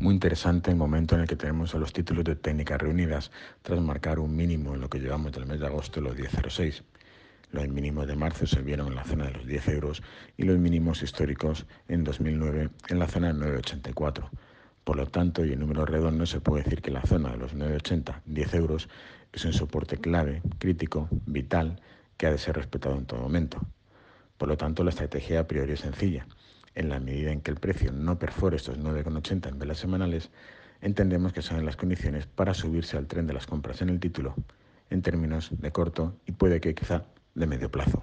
Muy interesante el momento en el que tenemos a los títulos de técnica reunidas tras marcar un mínimo en lo que llevamos del mes de agosto los 10.06. Los mínimos de marzo se vieron en la zona de los 10 euros y los mínimos históricos en 2009 en la zona de 9,84. Por lo tanto, y en números redondos, se puede decir que la zona de los 9,80, 10 euros, es un soporte clave, crítico, vital, que ha de ser respetado en todo momento. Por lo tanto, la estrategia a priori es sencilla en la medida en que el precio no perfore estos 9,80 en velas semanales, entendemos que son las condiciones para subirse al tren de las compras en el título en términos de corto y puede que quizá de medio plazo.